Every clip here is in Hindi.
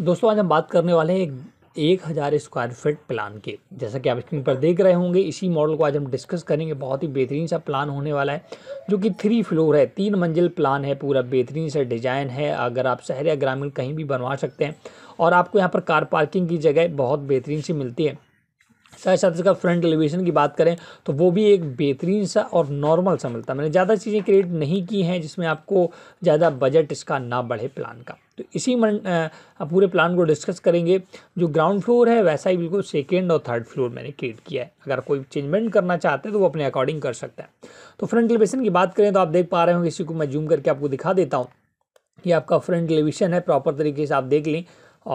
दोस्तों आज हम बात करने वाले हैं एक एक हज़ार स्क्वायर फीट प्लान के जैसा कि आप स्क्रीन पर देख रहे होंगे इसी मॉडल को आज हम डिस्कस करेंगे बहुत ही बेहतरीन सा प्लान होने वाला है जो कि थ्री फ्लोर है तीन मंजिल प्लान है पूरा बेहतरीन सा डिज़ाइन है अगर आप शहर या ग्रामीण कहीं भी बनवा सकते हैं और आपको यहाँ पर कार पार्किंग की जगह बहुत बेहतरीन सी मिलती है चाहे सबसे का फ्रंट एलिवेशन की बात करें तो वो भी एक बेहतरीन सा और नॉर्मल सा मिलता है मैंने ज़्यादा चीज़ें क्रिएट नहीं की हैं जिसमें आपको ज़्यादा बजट इसका ना बढ़े प्लान का तो इसी मन पूरे प्लान को डिस्कस करेंगे जो ग्राउंड फ्लोर है वैसा ही बिल्कुल सेकेंड और थर्ड फ्लोर मैंने क्रिएट किया है अगर कोई चेंजमेंट करना चाहते हैं तो वो अपने अकॉर्डिंग कर सकता है तो फ्रंट एलिवेशन की बात करें तो आप देख पा रहे हो इसी को मैं जूम करके आपको दिखा देता हूँ ये आपका फ्रंट एलिवेशन है प्रॉपर तरीके से आप देख लें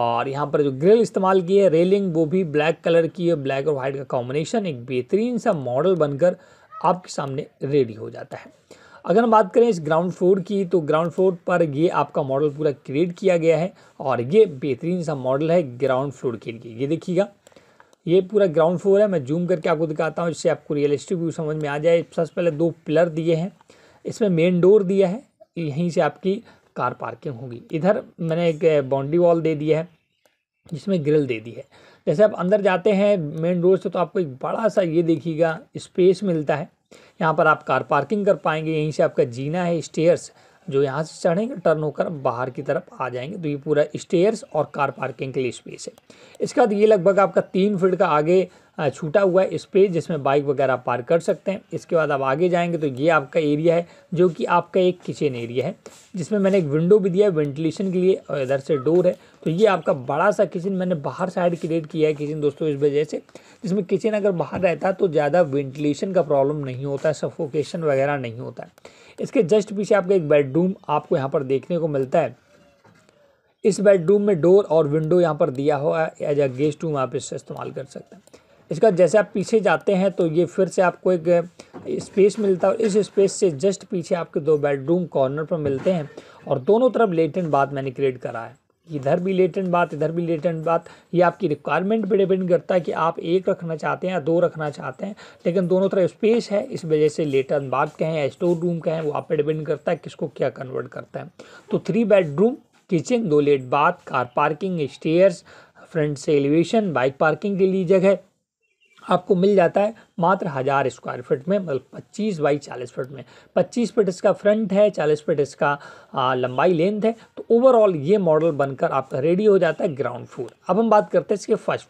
और यहाँ पर जो ग्रिल इस्तेमाल की है रेलिंग वो भी ब्लैक कलर की है ब्लैक और वाइट का कॉम्बिनेशन एक बेहतरीन सा मॉडल बनकर आपके सामने रेडी हो जाता है अगर हम बात करें इस ग्राउंड फ्लोर की तो ग्राउंड फ्लोर पर ये आपका मॉडल पूरा क्रिएट किया गया है और ये बेहतरीन सा मॉडल है ग्राउंड फ्लोर के लिए ये देखिएगा ये पूरा ग्राउंड फ्लोर है मैं जूम करके आपको दिखाता हूँ जिससे आपको रियलिस्टिक व्यू समझ में आ जाए सबसे पहले दो पिलर दिए हैं इसमें मेन डोर दिया है यहीं से आपकी कार पार्किंग होगी इधर मैंने एक बाउंड्री वॉल दे दी है जिसमें ग्रिल दे दी है जैसे आप अंदर जाते हैं मेन रोड से तो आपको एक बड़ा सा ये देखिएगा स्पेस मिलता है यहाँ पर आप कार पार्किंग कर पाएंगे यहीं से आपका जीना है स्टेयर्स जो यहाँ से चढ़ेंगे टर्न होकर बाहर की तरफ आ जाएंगे तो ये पूरा स्टेयर्स और कार पार्किंग के लिए स्पेस है इसके बाद ये लगभग आपका तीन फीट का आगे हाँ, छूटा हुआ स्पेस जिसमें बाइक वगैरह पार्क कर सकते हैं इसके बाद आप आगे जाएंगे तो ये आपका एरिया है जो कि आपका एक किचन एरिया है जिसमें मैंने एक विंडो भी दिया है वेंटिलेशन के लिए और इधर से डोर है तो ये आपका बड़ा सा किचन मैंने बाहर साइड क्रिएट किया है किचन दोस्तों इस वजह से जिसमें किचन अगर बाहर रहता तो ज़्यादा वेंटिलेशन का प्रॉब्लम नहीं होता है सफोकेशन वगैरह नहीं होता इसके जस्ट पीछे आपका एक बेडरूम आपको यहाँ पर देखने को मिलता है इस बेडरूम में डोर और विंडो यहाँ पर दिया हुआ है एज अ गेस्ट रूम आप इससे इस्तेमाल कर सकते हैं इसका जैसे आप पीछे जाते हैं तो ये फिर से आपको एक स्पेस मिलता है और इस स्पेस से जस्ट पीछे आपके दो बेडरूम कॉर्नर पर मिलते हैं और दोनों तरफ एंड बात मैंने क्रिएट करा है इधर भी एंड बात इधर भी एंड बात ये आपकी रिक्वायरमेंट पर डिपेंड करता है कि आप एक रखना चाहते हैं या दो रखना चाहते हैं लेकिन दोनों तरफ स्पेस है इस वजह से लेटेंट बात कहें या स्टोर रूम कहें वो आप पर डिपेंड करता है किसको क्या कन्वर्ट करता है तो थ्री बेडरूम किचन दो लेट bath car parking stairs front से एलिवेशन बाइक पार्किंग के लिए जगह आपको मिल जाता है मात्र हज़ार स्क्वायर फीट में मतलब पच्चीस बाई चालीस फीट में पच्चीस फीट इसका फ्रंट है चालीस फीट इसका आ, लंबाई लेंथ है तो ओवरऑल ये मॉडल बनकर आपका रेडी हो जाता है ग्राउंड फ्लोर अब हम बात करते हैं इसके फर्स्ट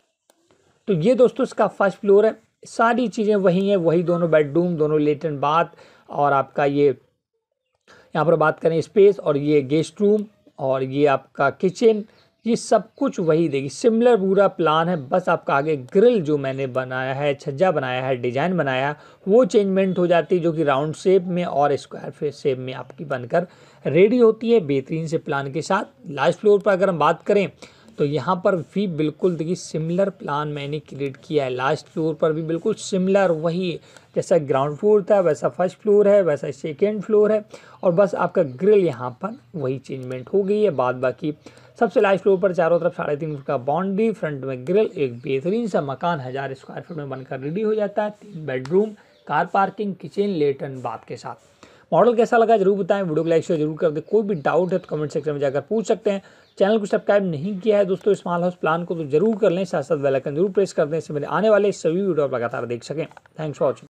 तो ये दोस्तों इसका फर्स्ट फ्लोर है सारी चीज़ें वही हैं वही दोनों बेडरूम दोनों लेटन बाथ और आपका ये यहाँ पर बात करें स्पेस और ये गेस्ट रूम और ये आपका किचन ये सब कुछ वही देगी सिमिलर पूरा प्लान है बस आपका आगे ग्रिल जो मैंने बनाया है छज्जा बनाया है डिजाइन बनाया वो चेंजमेंट हो जाती है जो कि राउंड शेप में और स्क्वायर शेप में आपकी बनकर रेडी होती है बेहतरीन से प्लान के साथ लास्ट फ्लोर पर अगर हम बात करें तो यहाँ पर भी बिल्कुल देखिए सिमिलर प्लान मैंने क्रिएट किया है लास्ट फ्लोर पर भी बिल्कुल सिमिलर वही जैसा ग्राउंड फ्लोर था वैसा फर्स्ट फ्लोर है वैसा सेकेंड फ्लोर है और बस आपका ग्रिल यहाँ पर वही चेंजमेंट हो गई है बाद बाकी सबसे लास्ट फ्लोर पर चारों तरफ साढ़े तीन फुट का बाउंड्री फ्रंट में ग्रिल एक बेहतरीन सा मकान हज़ार स्क्वायर फीट में बनकर रेडी हो जाता है तीन बेडरूम कार पार्किंग किचन लेटन बाथ के साथ मॉडल कैसा लगा जरूर बताएं वीडियो को लाइक शेयर जरूर कर दें कोई भी डाउट है तो कमेंट सेक्शन में जाकर पूछ सकते हैं चैनल को सब्सक्राइब नहीं किया है दोस्तों स्मॉल हाउस प्लान को तो जरूर कर लें साथ साथ बेलाइकन जरूर प्रेस कर दें इससे मेरे आने वाले सभी वीडियो आप लगातार देख सकें थैंक्स फॉर वॉचिंग